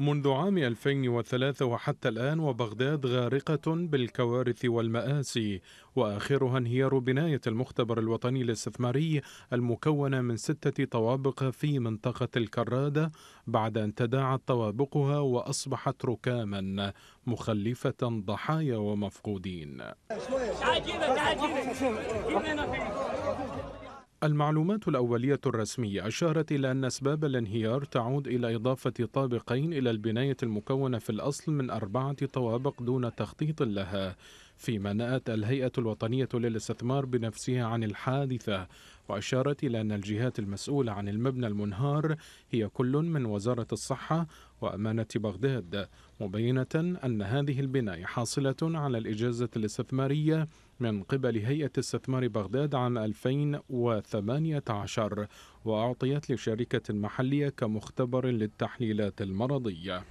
منذ عام 2003 وحتى الآن وبغداد غارقة بالكوارث والمآسي وآخرها انهيار بناية المختبر الوطني الاستثماري المكونة من ستة طوابق في منطقة الكرادة بعد أن تداعت طوابقها وأصبحت ركاما مخلفة ضحايا ومفقودين المعلومات الأولية الرسمية أشارت إلى أن أسباب الانهيار تعود إلى إضافة طابقين إلى البناية المكونة في الأصل من أربعة طوابق دون تخطيط لها فيما نأت الهيئة الوطنية للاستثمار بنفسها عن الحادثة وأشارت إلى أن الجهات المسؤولة عن المبنى المنهار هي كل من وزارة الصحة وأمانة بغداد مبينة أن هذه البناية حاصلة على الإجازة الاستثمارية من قبل هيئة استثمار بغداد عام 2018 وأعطيت لشركة محلية كمختبر للتحليلات المرضية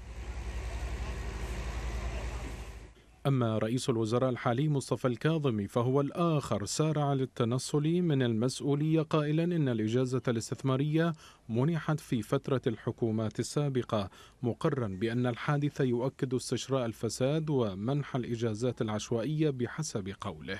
أما رئيس الوزراء الحالي مصطفى الكاظمي فهو الآخر سارع للتنصل من المسؤولية قائلا إن الإجازة الاستثمارية منحت في فترة الحكومات السابقة مقرا بأن الحادث يؤكد استشراء الفساد ومنح الإجازات العشوائية بحسب قوله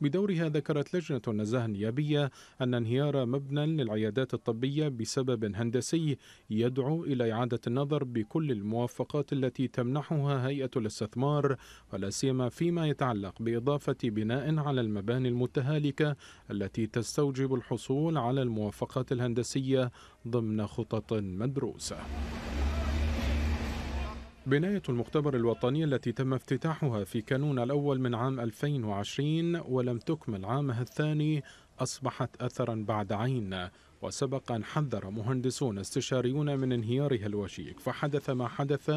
بدورها ذكرت لجنة النزاهة النيابية أن انهيار مبنى للعيادات الطبية بسبب هندسي يدعو إلى إعادة النظر بكل الموافقات التي تمنحها هيئة الاستثمار ولا سيما فيما يتعلق بإضافة بناء على المباني المتهالكة التي تستوجب الحصول على الموافقات الهندسية ضمن خطط مدروسة. بناية المختبر الوطني التي تم افتتاحها في كانون الأول من عام 2020 ولم تكمل عامها الثاني أصبحت أثرا بعد عين وسبق أن حذر مهندسون استشاريون من انهيارها الوشيك فحدث ما حدث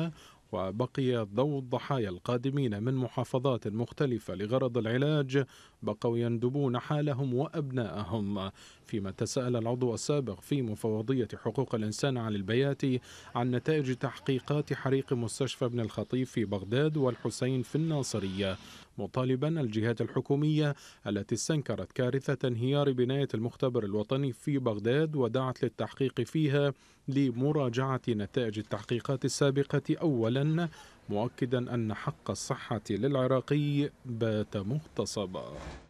وبقي ضوء الضحايا القادمين من محافظات مختلفة لغرض العلاج بقوا يندبون حالهم وأبناءهم فيما تساءل العضو السابق في مفوضية حقوق الإنسان علي البياتي عن نتائج تحقيقات حريق مستشفى ابن الخطيب في بغداد والحسين في الناصرية مطالبا الجهات الحكومية التي استنكرت كارثة انهيار بناية المختبر الوطني في بغداد ودعت للتحقيق فيها لمراجعة نتائج التحقيقات السابقة أولا مؤكدا أن حق الصحة للعراقي بات مغتصبا